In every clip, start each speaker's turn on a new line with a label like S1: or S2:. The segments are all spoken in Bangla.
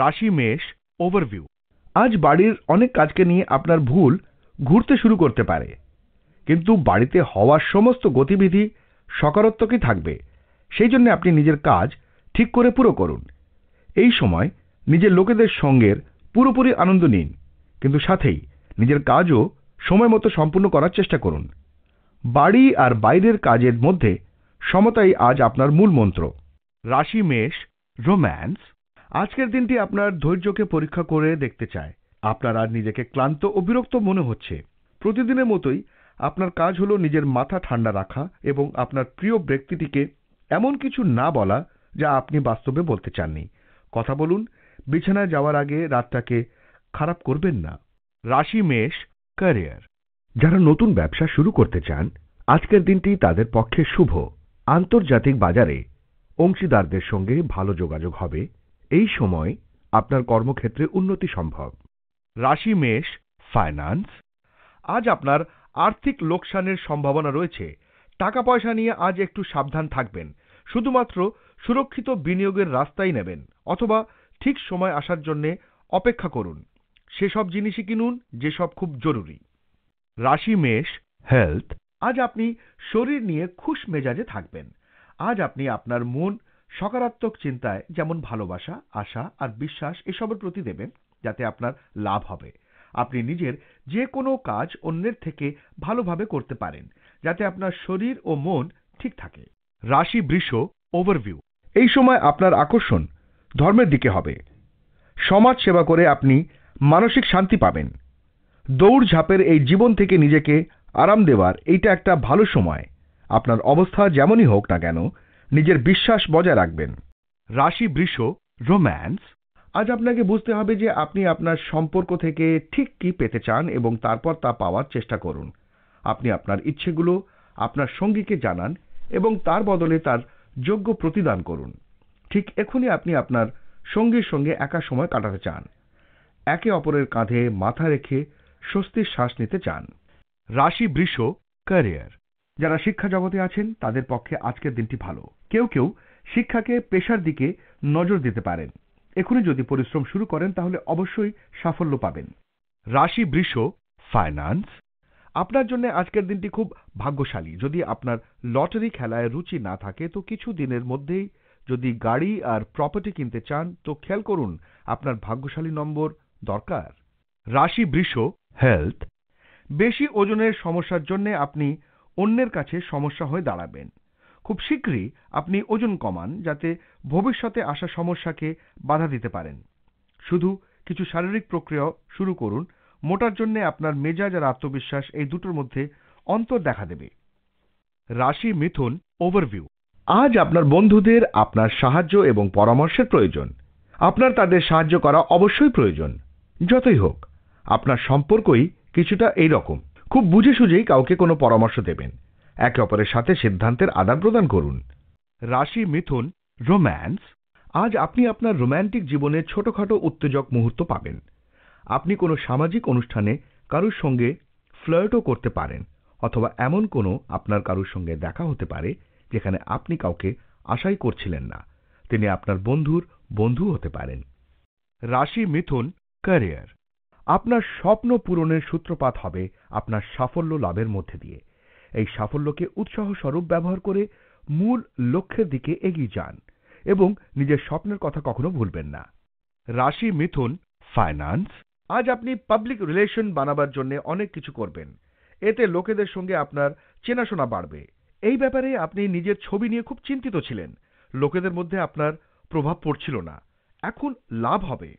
S1: রাশি মেষ ওভারভিউ আজ বাড়ির অনেক কাজকে নিয়ে আপনার ভুল ঘুরতে শুরু করতে পারে কিন্তু বাড়িতে হওয়ার সমস্ত গতিবিধি সকারাত্মকই থাকবে সেই জন্য আপনি নিজের কাজ ঠিক করে পুরো করুন এই সময় নিজের লোকেদের সঙ্গের পুরোপুরি আনন্দ নিন কিন্তু সাথেই নিজের কাজও সময় মতো সম্পূর্ণ করার চেষ্টা করুন বাড়ি আর বাইরের কাজের মধ্যে সমতাই আজ আপনার মূল মন্ত্র রাশি মেষ রোম্যান্স আজকের দিনটি আপনার ধৈর্যকে পরীক্ষা করে দেখতে চায় আপনার আর নিজেকে ক্লান্ত ও বিরক্ত মনে হচ্ছে প্রতিদিনের মতোই আপনার কাজ হলো নিজের মাথা ঠান্ডা রাখা এবং আপনার প্রিয় ব্যক্তিটিকে এমন কিছু না বলা যা আপনি বাস্তবে বলতে চাননি কথা বলুন বিছানায় যাওয়ার আগে রাতটাকে খারাপ করবেন না রাশি মেষ ক্যারিয়ার যারা নতুন ব্যবসা শুরু করতে চান আজকের দিনটি তাদের পক্ষে শুভ আন্তর্জাতিক বাজারে অংশীদারদের সঙ্গে ভালো যোগাযোগ হবে এই সময় আপনার কর্মক্ষেত্রে উন্নতি সম্ভব রাশি মেষ ফাইন্যান্স আজ আপনার আর্থিক লোকসানের সম্ভাবনা রয়েছে টাকা পয়সা নিয়ে আজ একটু সাবধান থাকবেন শুধুমাত্র সুরক্ষিত বিনিয়োগের রাস্তাই নেবেন অথবা ঠিক সময় আসার জন্য অপেক্ষা করুন সেসব জিনিসই কিনুন যেসব খুব জরুরি রাশি মেষ হেলথ আজ আপনি শরীর নিয়ে খুশ মেজাজে থাকবেন আজ আপনি আপনার মন সকারাত্মক চিন্তায় যেমন ভালোবাসা আশা আর বিশ্বাস এসবের প্রতি দেবেন যাতে আপনার লাভ হবে আপনি নিজের যে কোনো কাজ অন্যের থেকে ভালোভাবে করতে পারেন যাতে আপনার শরীর ও মন ঠিক থাকে রাশি বৃষ ওভারভিউ এই সময় আপনার আকর্ষণ ধর্মের দিকে হবে সমাজ সেবা করে আপনি মানসিক শান্তি পাবেন দৌড়ঝাঁপের এই জীবন থেকে নিজেকে আরাম দেওয়ার এইটা একটা ভালো সময় আপনার অবস্থা যেমনই হোক না কেন নিজের বিশ্বাস বজায় রাখবেন রাশি বৃষ রোম্যান্স আজ আপনাকে বুঝতে হবে যে আপনি আপনার সম্পর্ক থেকে ঠিক কি পেতে চান এবং তারপর তা পাওয়ার চেষ্টা করুন আপনি আপনার ইচ্ছেগুলো আপনার সঙ্গীকে জানান এবং তার বদলে তার যোগ্য প্রতিদান করুন ঠিক এখনই আপনি আপনার সঙ্গীর সঙ্গে একা সময় কাটাতে চান একে অপরের কাঁধে মাথা রেখে স্বস্তির শ্বাস নিতে চান রাশি বৃষ ক্যারিয়ার যারা শিক্ষা জগতে আছেন তাদের পক্ষে আজকের দিনটি ভালো কেউ কেউ শিক্ষাকে পেশার দিকে নজর দিতে পারেন এখনই যদি পরিশ্রম শুরু করেন তাহলে অবশ্যই সাফল্য পাবেন রাশি বৃষ ফাইন্যান্স আপনার জন্য আজকের দিনটি খুব ভাগ্যশালী যদি আপনার লটারি খেলায় রুচি না থাকে তো কিছু দিনের মধ্যেই যদি গাড়ি আর প্রপার্টি কিনতে চান তো খেয়াল করুন আপনার ভাগ্যশালী নম্বর দরকার রাশি বৃষ হেলথ বেশি ওজনের সমস্যার জন্য আপনি অন্যের কাছে সমস্যা হয়ে দাঁড়াবেন খুব শীঘ্রই আপনি ওজন কমান যাতে ভবিষ্যতে আসা সমস্যাকে বাধা দিতে পারেন শুধু কিছু শারীরিক প্রক্রিয়া শুরু করুন মোটার জন্য আপনার মেজাজ আর আত্মবিশ্বাস এই দুটোর মধ্যে অন্তর দেখা দেবে রাশি মিথুন ওভারভিউ আজ আপনার বন্ধুদের আপনার সাহায্য এবং পরামর্শের প্রয়োজন আপনার তাদের সাহায্য করা অবশ্যই প্রয়োজন যতই হোক আপনার সম্পর্কই কিছুটা এই রকম খুব বুঝে সুঝেই কাউকে কোনো পরামর্শ দেবেন একে অপরের সাথে সিদ্ধান্তের আদান প্রদান করুন রাশি মিথুন রোম্যান্স আজ আপনি আপনার রোম্যান্টিক জীবনে ছোটখাটো উত্তেজক মুহূর্ত পাবেন আপনি কোনো সামাজিক অনুষ্ঠানে কারুর সঙ্গে ফ্লার্টও করতে পারেন অথবা এমন কোনো আপনার কারুর সঙ্গে দেখা হতে পারে যেখানে আপনি কাউকে আশাই করছিলেন না তিনি আপনার বন্ধুর বন্ধু হতে পারেন রাশি মিথুন ক্যারিয়ার আপনার স্বপ্ন পূরণের সূত্রপাত হবে আপনার সাফল্য লাভের মধ্যে দিয়ে এই সাফল্যকে উৎসাহ স্বরূপ ব্যবহার করে মূল লক্ষ্যের দিকে এগিয়ে যান এবং নিজের স্বপ্নের কথা কখনো ভুলবেন না রাশি মিথুন ফাইন্যান্স আজ আপনি পাবলিক রিলেশন বানাবার জন্য অনেক কিছু করবেন এতে লোকেদের সঙ্গে আপনার চেনাশোনা বাড়বে এই ব্যাপারে আপনি নিজের ছবি নিয়ে খুব চিন্তিত ছিলেন লোকেদের মধ্যে আপনার প্রভাব পড়ছিল না এখন লাভ হবে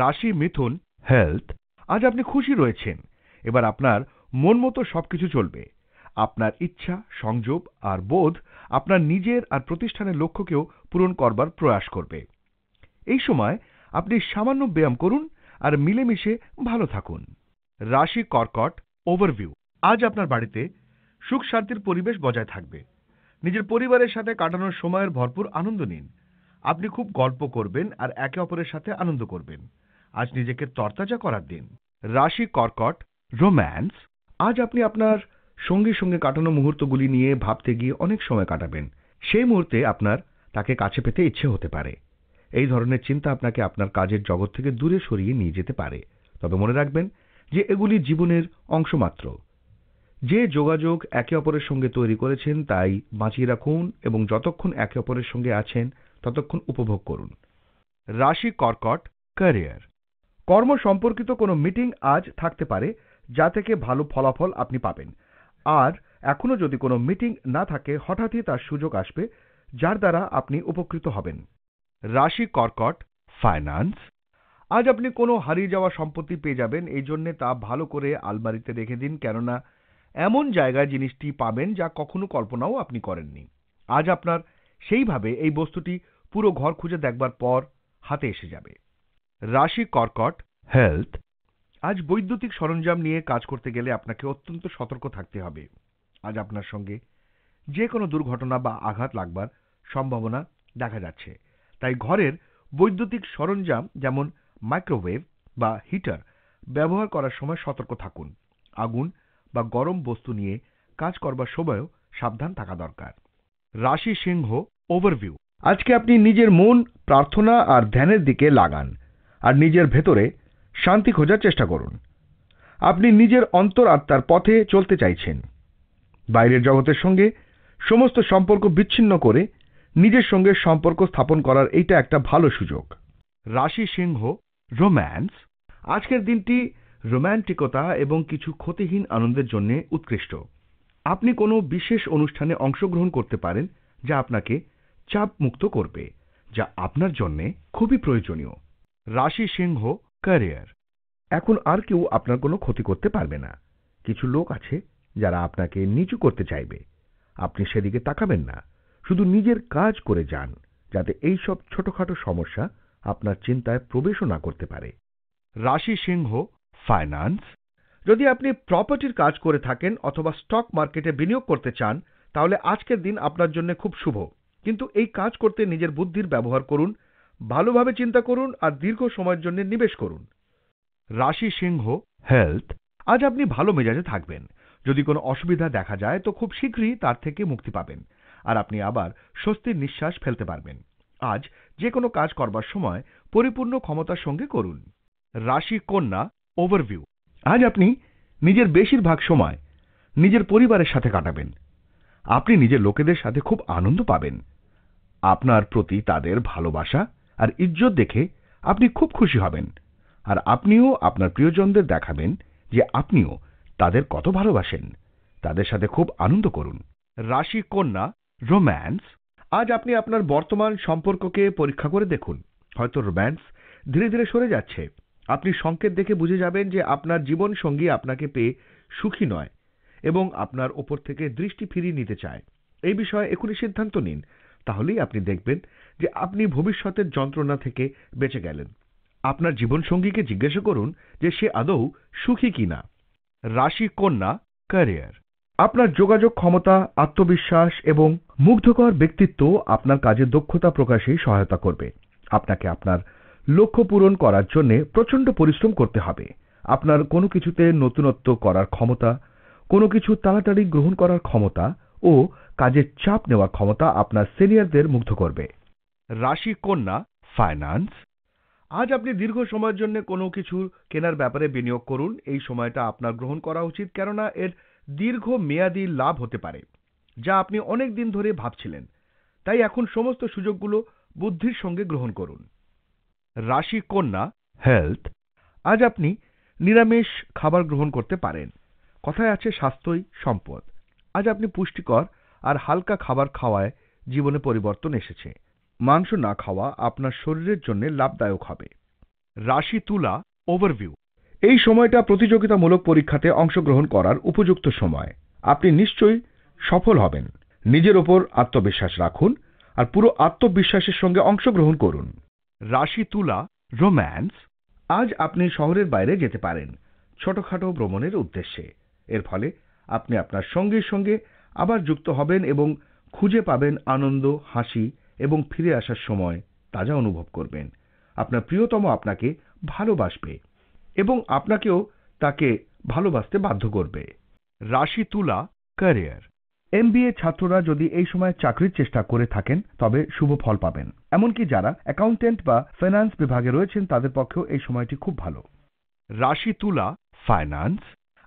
S1: রাশি মিথুন হেলথ আজ আপনি খুশি রয়েছেন এবার আপনার মন মতো সবকিছু চলবে আপনার ইচ্ছা সংযোগ আর বোধ আপনার নিজের আর প্রতিষ্ঠানের লক্ষ্যকেও পূরণ করবার প্রয়াস করবে এই সময় আপনি সামান্য ব্যায়াম করুন আর মিলেমিশে ভালো থাকুন রাশি কর্কট ওভারভিউ আজ আপনার বাড়িতে সুখ শান্তির পরিবেশ বজায় থাকবে নিজের পরিবারের সাথে কাটানোর সময়ের ভরপুর আনন্দ নিন আপনি খুব গল্প করবেন আর একে অপরের সাথে আনন্দ করবেন আজ নিজেকে তরতাজা করার দিন রাশি কর্কট রোম্যান্স আজ আপনি আপনার সঙ্গীর সঙ্গে কাটানো মুহূর্তগুলি নিয়ে ভাবতে গিয়ে অনেক সময় কাটাবেন সেই মুহূর্তে আপনার তাকে কাছে পেতে ইচ্ছে হতে পারে এই ধরনের চিন্তা আপনাকে আপনার কাজের জগৎ থেকে দূরে সরিয়ে নিয়ে যেতে পারে তবে মনে রাখবেন যে এগুলি জীবনের অংশমাত্র যে যোগাযোগ একে অপরের সঙ্গে তৈরি করেছেন তাই বাঁচিয়ে রাখুন এবং যতক্ষণ একে অপরের সঙ্গে আছেন ততক্ষণ উপভোগ করুন রাশি কর্কট ক্যারিয়ার কর্ম সম্পর্কিত কোনো মিটিং আজ থাকতে পারে যা থেকে ভালো ফলাফল আপনি পাবেন আর এখনও যদি কোনো মিটিং না থাকে হঠাৎই তার সুযোগ আসবে যার দ্বারা আপনি উপকৃত হবেন রাশি কর্কট ফাইন্যান্স আজ আপনি কোনো হারিয়ে যাওয়া সম্পত্তি পেয়ে যাবেন এই জন্যে তা ভালো করে আলমারিতে রেখে দিন কেননা এমন জায়গায় জিনিসটি পাবেন যা কখনো কল্পনাও আপনি করেননি আজ আপনার সেইভাবে এই বস্তুটি পুরো ঘর খুঁজে দেখবার পর হাতে এসে যাবে রাশি কর্কট হেলথ আজ বৈদ্যুতিক সরঞ্জাম নিয়ে কাজ করতে গেলে আপনাকে অত্যন্ত সতর্ক থাকতে হবে আজ আপনার সঙ্গে যে কোনো দুর্ঘটনা বা আঘাত লাগবার সম্ভাবনা দেখা যাচ্ছে তাই ঘরের বৈদ্যুতিক সরঞ্জাম যেমন মাইক্রোওয়েভ বা হিটার ব্যবহার করার সময় সতর্ক থাকুন আগুন বা গরম বস্তু নিয়ে কাজ করবার সময়ও সাবধান থাকা দরকার রাশি সিংহ ওভারভিউ আজকে আপনি নিজের মন প্রার্থনা আর ধ্যানের দিকে লাগান আর নিজের ভেতরে শান্তি খোঁজার চেষ্টা করুন আপনি নিজের অন্তরাত্মার পথে চলতে চাইছেন বাইরের জগতের সঙ্গে সমস্ত সম্পর্ক বিচ্ছিন্ন করে নিজের সঙ্গে সম্পর্ক স্থাপন করার এইটা একটা ভালো সুযোগ রাশি সিংহ রোম্যান্স আজকের দিনটি রোম্যান্টিকতা এবং কিছু ক্ষতিহীন আনন্দের জন্য উৎকৃষ্ট আপনি কোনো বিশেষ অনুষ্ঠানে অংশগ্রহণ করতে পারেন যা আপনাকে চাপ মুক্ত করবে যা আপনার জন্যে খুবই প্রয়োজনীয় রাশি সিংহ ক্যারিয়ার এখন আর কেউ আপনার কোনো ক্ষতি করতে পারবে না কিছু লোক আছে যারা আপনাকে নিচু করতে চাইবে আপনি সেদিকে তাকাবেন না শুধু নিজের কাজ করে যান যাতে এই সব ছোটখাটো সমস্যা আপনার চিন্তায় প্রবেশও না করতে পারে রাশি সিংহ ফাইন্যান্স যদি আপনি প্রপার্টির কাজ করে থাকেন অথবা স্টক মার্কেটে বিনিয়োগ করতে চান তাহলে আজকের দিন আপনার জন্য খুব শুভ কিন্তু এই কাজ করতে নিজের বুদ্ধির ব্যবহার করুন ভালোভাবে চিন্তা করুন আর দীর্ঘ সময়ের জন্য নিবেশ করুন রাশি সিংহ হেলথ আজ আপনি ভালো মেজাজে থাকবেন যদি কোনো অসুবিধা দেখা যায় তো খুব শীঘ্রই তার থেকে মুক্তি পাবেন আর আপনি আবার স্বস্তির নিঃশ্বাস ফেলতে পারবেন আজ যে কোনো কাজ করবার সময় পরিপূর্ণ ক্ষমতার সঙ্গে করুন রাশি কন্যা ওভারভিউ আজ আপনি নিজের বেশিরভাগ সময় নিজের পরিবারের সাথে কাটাবেন আপনি নিজের লোকেদের সাথে খুব আনন্দ পাবেন আপনার প্রতি তাদের ভালোবাসা আর ইজ্জত দেখে আপনি খুব খুশি হবেন আর আপনিও আপনার প্রিয়জনদের দেখাবেন যে আপনিও তাদের কত ভালোবাসেন তাদের সাথে খুব আনন্দ করুন রাশি কন্যা রোম্যান্স আজ আপনি আপনার বর্তমান সম্পর্ককে পরীক্ষা করে দেখুন হয়তো রোম্যান্স ধীরে ধীরে সরে যাচ্ছে আপনি সংকেত দেখে বুঝে যাবেন যে আপনার জীবন সঙ্গী আপনাকে পেয়ে সুখী নয় এবং আপনার ওপর থেকে দৃষ্টি ফিরিয়ে নিতে চায় এই বিষয়ে এখনই সিদ্ধান্ত নিন তাহলেই আপনি দেখবেন যে আপনি ভবিষ্যতের যন্ত্রণা থেকে বেঁচে গেলেন আপনার জীবনসঙ্গীকে জিজ্ঞাসা করুন যে সে আদৌ সুখী কিনা রাশি কন্যা ক্যারিয়ার আপনার যোগাযোগ ক্ষমতা আত্মবিশ্বাস এবং মুগ্ধকর ব্যক্তিত্ব আপনার কাজের দক্ষতা প্রকাশে সহায়তা করবে আপনাকে আপনার লক্ষ্য পূরণ করার জন্য প্রচণ্ড পরিশ্রম করতে হবে আপনার কোনো কিছুতে নতুনত্ব করার ক্ষমতা কোনো কিছু তাড়াতাড়ি গ্রহণ করার ক্ষমতা ও কাজের চাপ নেওয়ার ক্ষমতা আপনার সিনিয়রদের মুগ্ধ করবে রাশি কন্যা ফাইন্যান্স আজ আপনি দীর্ঘ সময়ের জন্য কোনো কিছু কেনার ব্যাপারে বিনিয়োগ করুন এই সময়টা আপনার গ্রহণ করা উচিত কেননা এর দীর্ঘ মেয়াদী লাভ হতে পারে যা আপনি অনেক দিন ধরে ভাবছিলেন তাই এখন সমস্ত সুযোগগুলো বুদ্ধির সঙ্গে গ্রহণ করুন রাশি কন্যা হেলথ আজ আপনি নিরামিষ খাবার গ্রহণ করতে পারেন কথায় আছে স্বাস্থ্যই সম্পদ আজ আপনি পুষ্টিকর আর হালকা খাবার খাওয়ায় জীবনে পরিবর্তন এসেছে মাংস না খাওয়া আপনার শরীরের জন্য লাভদায়ক হবে রাশি তুলা ওভারভিউ এই সময়টা প্রতিযোগিতামূলক পরীক্ষাতে অংশগ্রহণ করার উপযুক্ত সময় আপনি নিশ্চয়ই সফল হবেন নিজের ওপর আত্মবিশ্বাস রাখুন আর পুরো আত্মবিশ্বাসের সঙ্গে অংশগ্রহণ করুন রাশি তুলা রোম্যান্স আজ আপনি শহরের বাইরে যেতে পারেন ছোটখাটো ভ্রমণের উদ্দেশ্যে এর ফলে আপনি আপনার সঙ্গীর সঙ্গে আবার যুক্ত হবেন এবং খুঁজে পাবেন আনন্দ হাসি এবং ফিরে আসার সময় তাজা অনুভব করবেন আপনার প্রিয়তম আপনাকে ভালোবাসবে এবং আপনাকেও তাকে ভালোবাসতে বাধ্য করবে রাশি তুলা ক্যারিয়ার এম ছাত্ররা যদি এই সময় চাকরির চেষ্টা করে থাকেন তবে শুভ ফল পাবেন এমনকি যারা অ্যাকাউন্টেন্ট বা ফিনান্স বিভাগে রয়েছেন তাদের পক্ষেও এই সময়টি খুব ভালো রাশি তুলা ফাইন্যান্স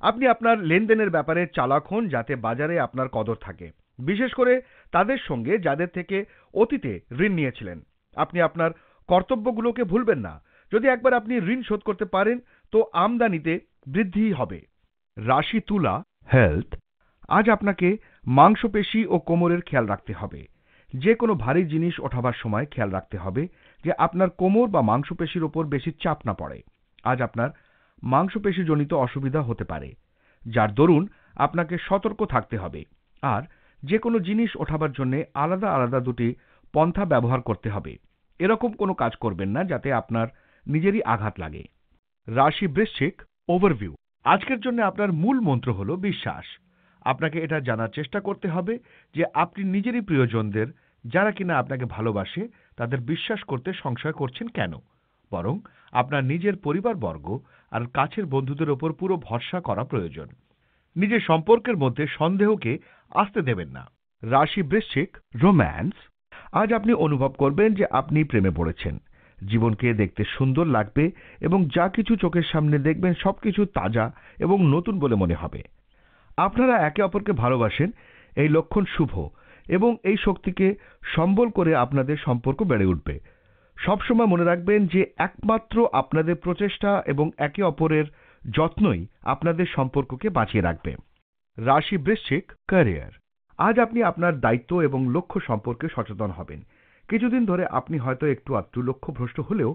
S1: আপনি আপনার লেনদেনের ব্যাপারে চালাক হন যাতে বাজারে আপনার কদর থাকে বিশেষ করে তাদের সঙ্গে যাদের থেকে অতীতে ঋণ নিয়েছিলেন আপনি আপনার কর্তব্যগুলোকে ভুলবেন না যদি একবার আপনি ঋণ শোধ করতে পারেন তো আমদানিতে বৃদ্ধি হবে রাশি তুলা হেলথ আজ আপনাকে মাংসপেশি ও কোমরের খেয়াল রাখতে হবে যে কোনো ভারী জিনিস ওঠাবার সময় খেয়াল রাখতে হবে যে আপনার কোমর বা মাংসপেশির ওপর বেশি চাপ না পড়ে আজ আপনার মাংসপেশিজনিত অসুবিধা হতে পারে যার দরুন আপনাকে সতর্ক থাকতে হবে আর যে কোনো জিনিস ওঠাবার জন্য আলাদা আলাদা দুটি পন্থা ব্যবহার করতে হবে এরকম কোনো কাজ করবেন না যাতে আপনার নিজেরই আঘাত লাগে রাশি বৃশ্চিক ওভারভিউ আজকের জন্য আপনার মূল মন্ত্র হল বিশ্বাস আপনাকে এটা জানার চেষ্টা করতে হবে যে আপনি নিজেরই প্রিয়জনদের যারা কিনা আপনাকে ভালোবাসে তাদের বিশ্বাস করতে সংশয় করছেন কেন বরং আপনার নিজের পরিবারবর্গ আর কাছের বন্ধুদের ওপর পুরো ভরসা করা প্রয়োজন নিজের সম্পর্কের মধ্যে সন্দেহকে আসতে দেবেন না রাশি বৃশ্চিক রোম্যান্স আজ আপনি অনুভব করবেন যে আপনি প্রেমে পড়েছেন জীবনকে দেখতে সুন্দর লাগবে এবং যা কিছু চোখের সামনে দেখবেন সবকিছু তাজা এবং নতুন বলে মনে হবে আপনারা একে অপরকে ভালোবাসেন এই লক্ষণ শুভ এবং এই শক্তিকে সম্বল করে আপনাদের সম্পর্ক বেড়ে উঠবে সবসময় মনে রাখবেন যে একমাত্র আপনাদের প্রচেষ্টা এবং একে অপরের যত্নই আপনাদের সম্পর্ককে বাঁচিয়ে রাখবে রাশি বৃশ্চিক ক্যারিয়ার আজ আপনি আপনার দায়িত্ব এবং লক্ষ্য সম্পর্কে সচেতন হবেন কিছুদিন ধরে আপনি হয়তো একটু আধটু লক্ষ্যভ্রষ্ট হলেও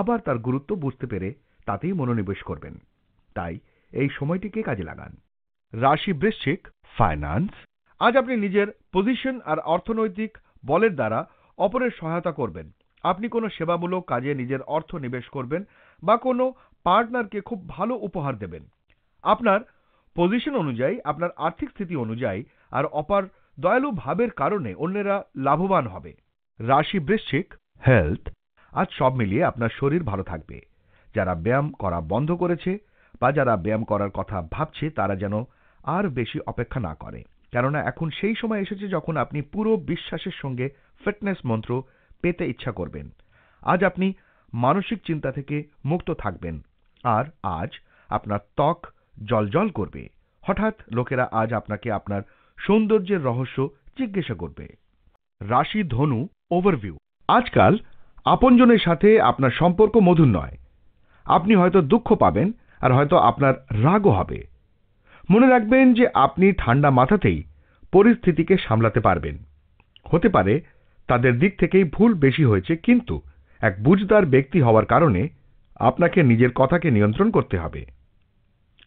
S1: আবার তার গুরুত্ব বুঝতে পেরে তাতেই মনোনিবেশ করবেন তাই এই সময়টিকে কাজে লাগান রাশি বৃশ্চিক ফাইন্যান্স আজ আপনি নিজের পজিশন আর অর্থনৈতিক বলের দ্বারা অপরের সহায়তা করবেন আপনি কোনো সেবামূলক কাজে নিজের অর্থ নিবেশ করবেন বা কোনো পার্টনারকে খুব ভালো উপহার দেবেন আপনার পজিশন অনুযায়ী আপনার আর্থিক স্থিতি অনুযায়ী আর অপার দয়ালু ভাবের কারণে অন্যেরা লাভবান হবে রাশি বৃশ্চিক হেলথ আজ সব মিলিয়ে আপনার শরীর ভালো থাকবে যারা ব্যায়াম করা বন্ধ করেছে বা যারা ব্যায়াম করার কথা ভাবছে তারা যেন আর বেশি অপেক্ষা না করে কেননা এখন সেই সময় এসেছে যখন আপনি পুরো বিশ্বাসের সঙ্গে ফিটনেস মন্ত্র পেতে ইচ্ছা করবেন আজ আপনি মানসিক চিন্তা থেকে মুক্ত থাকবেন আর আজ আপনার ত্বক জলজল করবে হঠাৎ লোকেরা আজ আপনাকে আপনার সৌন্দর্যের রহস্য জিজ্ঞাসা করবে রাশি ধনু ওভারভিউ আজকাল আপনজনের সাথে আপনার সম্পর্ক মধুর নয় আপনি হয়তো দুঃখ পাবেন আর হয়তো আপনার রাগও হবে মনে রাখবেন যে আপনি ঠান্ডা মাথাতেই পরিস্থিতিকে সামলাতে পারবেন হতে পারে তাদের দিক থেকেই ভুল বেশি হয়েছে কিন্তু এক বুঝদার ব্যক্তি হওয়ার কারণে আপনাকে নিজের কথাকে নিয়ন্ত্রণ করতে হবে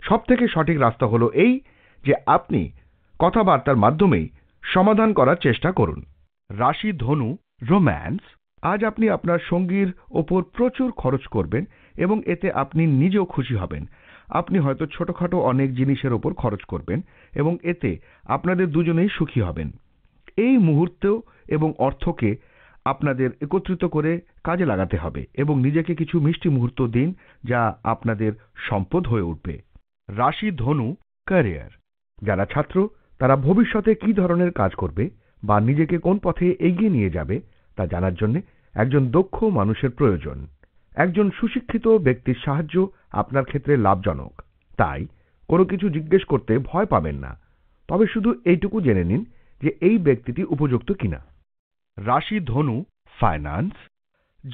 S1: সবথেকে সঠিক রাস্তা হলো এই যে আপনি কথাবার্তার মাধ্যমেই সমাধান করার চেষ্টা করুন রাশি ধনু রোম্যান্স আজ আপনি আপনার সঙ্গীর ওপর প্রচুর খরচ করবেন এবং এতে আপনি নিজেও খুশি হবেন আপনি হয়তো ছোটখাটো অনেক জিনিসের ওপর খরচ করবেন এবং এতে আপনাদের দুজনেই সুখী হবেন এই মুহূর্তেও এবং অর্থকে আপনাদের একত্রিত করে কাজে লাগাতে হবে এবং নিজেকে কিছু মিষ্টি মুহূর্ত দিন যা আপনাদের সম্পদ হয়ে উঠবে রাশি ধনু ক্যারিয়ার যারা ছাত্র তারা ভবিষ্যতে কি ধরনের কাজ করবে বা নিজেকে কোন পথে এগিয়ে নিয়ে যাবে তা জানার জন্য একজন দক্ষ মানুষের প্রয়োজন একজন সুশিক্ষিত ব্যক্তির সাহায্য আপনার ক্ষেত্রে লাভজনক তাই কোনো কিছু জিজ্ঞেস করতে ভয় পাবেন না তবে শুধু এইটুকু জেনে নিন যে এই ব্যক্তিটি উপযুক্ত কিনা রাশি ধনু ফাইন্যান্স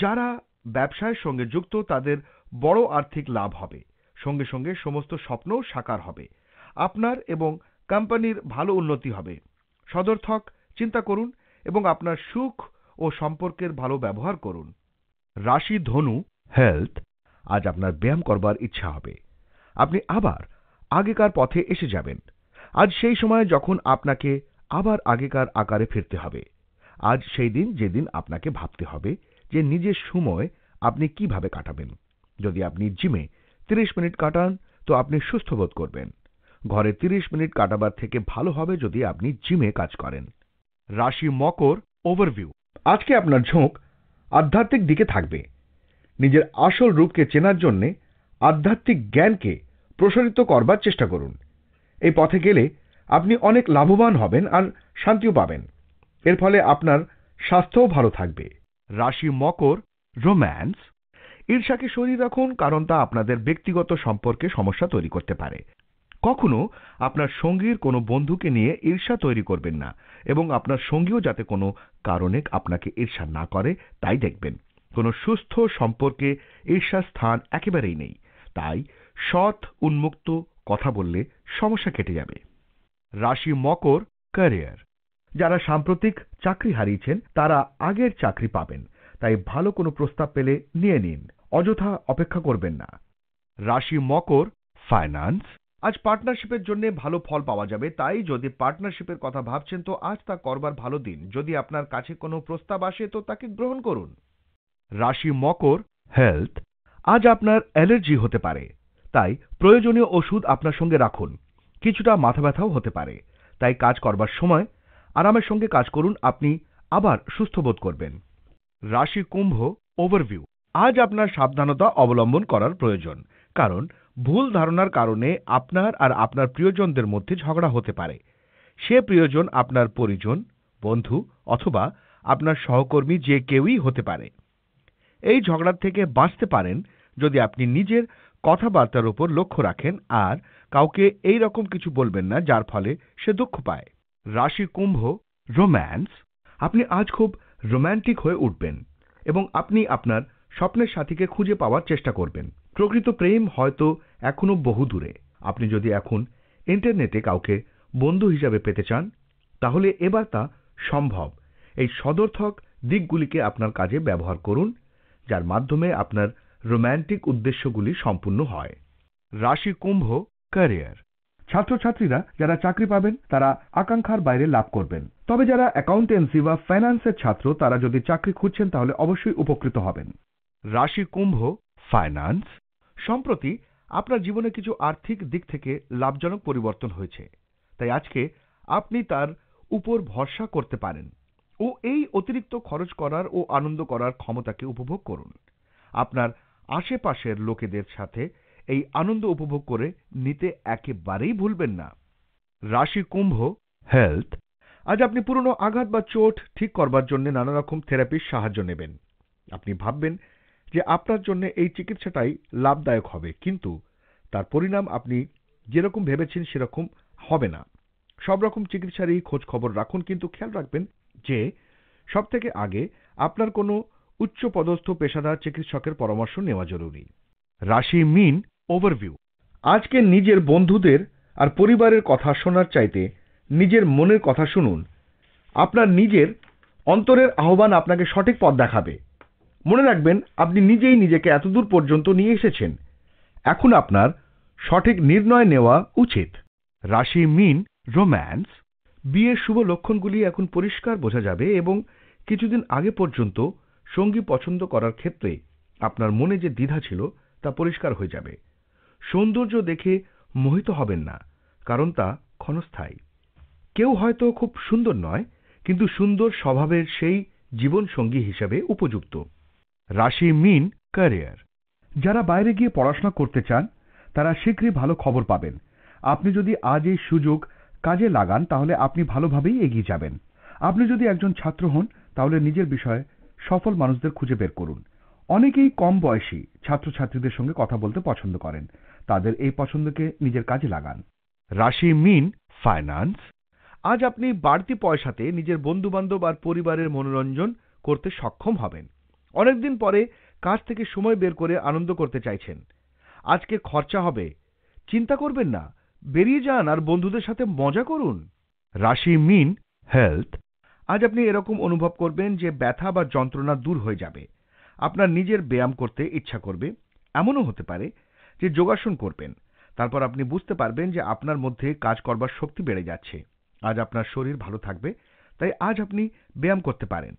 S1: যারা ব্যবসায়ের সঙ্গে যুক্ত তাদের বড় আর্থিক লাভ হবে সঙ্গে সঙ্গে সমস্ত স্বপ্ন সাকার হবে আপনার এবং কোম্পানির ভালো উন্নতি হবে সদর্থক চিন্তা করুন এবং আপনার সুখ ও সম্পর্কের ভালো ব্যবহার করুন রাশি ধনু হেলথ আজ আপনার ব্যায়াম করবার ইচ্ছা হবে আপনি আবার আগেকার পথে এসে যাবেন আজ সেই সময় যখন আপনাকে আবার আগেকার আকারে ফিরতে হবে আজ সেই দিন যেদিন আপনাকে ভাবতে হবে যে নিজের সময় আপনি কিভাবে কাটাবেন যদি আপনি জিমে তিরিশ মিনিট কাটান তো আপনি সুস্থ বোধ করবেন ঘরে তিরিশ মিনিট কাটাবার থেকে ভালো হবে যদি আপনি জিমে কাজ করেন রাশি মকর ওভারভিউ আজকে আপনার ঝোঁক আধ্যাত্মিক দিকে থাকবে নিজের আসল রূপকে চেনার জন্যে আধ্যাত্মিক জ্ঞানকে প্রসারিত করবার চেষ্টা করুন এই পথে গেলে আপনি অনেক লাভবান হবেন আর শান্তিও পাবেন এর ফলে আপনার স্বাস্থ্যও ভালো থাকবে রাশি মকর রোম্যান্স ঈর্ষাকে সরিয়ে রাখুন কারণ তা আপনাদের ব্যক্তিগত সম্পর্কে সমস্যা তৈরি করতে পারে কখনো আপনার সঙ্গীর কোনো বন্ধুকে নিয়ে ঈর্ষা তৈরি করবেন না এবং আপনার সঙ্গীও যাতে কোনো কারণে আপনাকে ঈর্ষা না করে তাই দেখবেন কোনো সুস্থ সম্পর্কে ঈর্ষার স্থান একেবারেই নেই তাই সৎ উন্মুক্ত কথা বললে সমস্যা কেটে যাবে রাশি মকর ক্যারিয়ার যারা সাম্প্রতিক চাকরি হারিয়েছেন তারা আগের চাকরি পাবেন তাই ভালো কোনো প্রস্তাব পেলে নিয়ে নিন অযথা অপেক্ষা করবেন না রাশি মকর ফাইন্যান্স আজ পার্টনারশিপের জন্য ভালো ফল পাওয়া যাবে তাই যদি পার্টনারশিপের কথা ভাবছেন তো আজ তা করবার ভালো দিন যদি আপনার কাছে কোনো প্রস্তাব আসে তো তাকে গ্রহণ করুন রাশি মকর হেলথ আজ আপনার অ্যালার্জি হতে পারে তাই প্রয়োজনীয় ওষুধ আপনার সঙ্গে রাখুন কিছুটা মাথা ব্যথাও হতে পারে তাই কাজ করবার সময় আরামের সঙ্গে কাজ করুন আপনি আবার সুস্থ বোধ করবেন রাশি কুম্ভ ওভারভিউ আজ আপনার সাবধানতা অবলম্বন করার প্রয়োজন কারণ ভুল ধারণার কারণে আপনার আর আপনার প্রিয়জনদের মধ্যে ঝগড়া হতে পারে সে প্রিয়জন আপনার পরিজন বন্ধু অথবা আপনার সহকর্মী যে কেউই হতে পারে এই ঝগড়ার থেকে বাঁচতে পারেন যদি আপনি নিজের কথাবার্তার উপর লক্ষ্য রাখেন আর কাউকে এই রকম কিছু বলবেন না যার ফলে সে দুঃখ পায় রাশি কুম্ভ রোম্যান্স আপনি আজ খুব রোম্যান্টিক হয়ে উঠবেন এবং আপনি আপনার স্বপ্নের সাথীকে খুঁজে পাওয়ার চেষ্টা করবেন প্রকৃত প্রেম হয়তো এখনও বহু দূরে আপনি যদি এখন ইন্টারনেটে কাউকে বন্ধু হিসাবে পেতে চান তাহলে এবার তা সম্ভব এই সদর্থক দিকগুলিকে আপনার কাজে ব্যবহার করুন যার মাধ্যমে আপনার রোম্যান্টিক উদ্দেশ্যগুলি সম্পূর্ণ হয় রাশি কুম্ভ ক্যারিয়ার ছাত্রছাত্রীরা যারা চাকরি পাবেন তারা আকাঙ্ক্ষার বাইরে লাভ করবেন তবে যারা অ্যাকাউন্টেন্সি বা ফাইন্যান্সের ছাত্র তারা যদি চাকরি খুঁজছেন তাহলে অবশ্যই উপকৃত হবেন রাশি কুম্ভ ফাইন্যান্স সম্প্রতি আপনার জীবনে কিছু আর্থিক দিক থেকে লাভজনক পরিবর্তন হয়েছে তাই আজকে আপনি তার উপর ভরসা করতে পারেন ও এই অতিরিক্ত খরচ করার ও আনন্দ করার ক্ষমতাকে উপভোগ করুন আপনার আশেপাশের লোকেদের সাথে এই আনন্দ উপভোগ করে নিতে একেবারেই ভুলবেন না রাশি কুম্ভ হেলথ আজ আপনি পুরনো আঘাত বা চোট ঠিক করবার জন্য নানা রকম থেরাপির সাহায্য নেবেন আপনি ভাববেন যে আপনার জন্য এই চিকিৎসাটাই লাভদায়ক হবে কিন্তু তার পরিণাম আপনি যেরকম ভেবেছেন সেরকম হবে না সব রকম চিকিৎসারই খোঁজ খবর রাখুন কিন্তু খেয়াল রাখবেন যে সব থেকে আগে আপনার কোনো উচ্চ পদস্থ পেশাদার চিকিৎসকের পরামর্শ নেওয়া জরুরি রাশি মিন ওভারভিউ আজকে নিজের বন্ধুদের আর পরিবারের কথা শোনার চাইতে নিজের মনের কথা শুনুন আপনার নিজের অন্তরের আহ্বান আপনাকে সঠিক পথ দেখাবে মনে রাখবেন আপনি নিজেই নিজেকে এতদূর পর্যন্ত নিয়ে এসেছেন এখন আপনার সঠিক নির্ণয় নেওয়া উচিত রাশি মিন রোম্যান্স বিয়ের শুভ লক্ষণগুলি এখন পরিষ্কার বোঝা যাবে এবং কিছুদিন আগে পর্যন্ত সঙ্গী পছন্দ করার ক্ষেত্রে আপনার মনে যে দ্বিধা ছিল তা পরিষ্কার হয়ে যাবে সৌন্দর্য দেখে মোহিত হবেন না কারণ তা ক্ষণস্থায়ী কেউ হয়তো খুব সুন্দর নয় কিন্তু সুন্দর স্বভাবের সেই জীবনসঙ্গী হিসাবে উপযুক্ত রাশি মিন ক্যারিয়ার যারা বাইরে গিয়ে পড়াশোনা করতে চান তারা শীঘ্রই ভালো খবর পাবেন আপনি যদি আজ এই সুযোগ কাজে লাগান তাহলে আপনি ভালোভাবেই এগিয়ে যাবেন আপনি যদি একজন ছাত্র হন তাহলে নিজের বিষয়ে সফল মানুষদের খুঁজে বের করুন অনেকেই কম বয়সী ছাত্রছাত্রীদের সঙ্গে কথা বলতে পছন্দ করেন তাদের এই পছন্দকে নিজের কাজে লাগান রাশি মিন ফাইন্যান্স আজ আপনি বাড়তি পয়সাতে নিজের বন্ধুবান্ধব আর পরিবারের মনোরঞ্জন করতে সক্ষম হবেন অনেকদিন পরে কাজ থেকে সময় বের করে আনন্দ করতে চাইছেন আজকে খরচা হবে চিন্তা করবেন না বেরিয়ে যান আর বন্ধুদের সাথে মজা করুন রাশি মিন হেলথ আজ আপনি এরকম অনুভব করবেন যে ব্যথা বা যন্ত্রণা দূর হয়ে যাবে আপনার নিজের ব্যায়াম করতে ইচ্ছা করবে এমনও হতে পারে যে যোগাসন করবেন তারপর আপনি বুঝতে পারবেন যে আপনার মধ্যে কাজ করবার শক্তি বেড়ে যাচ্ছে আজ আপনার শরীর ভালো থাকবে তাই আজ আপনি ব্যায়াম করতে পারেন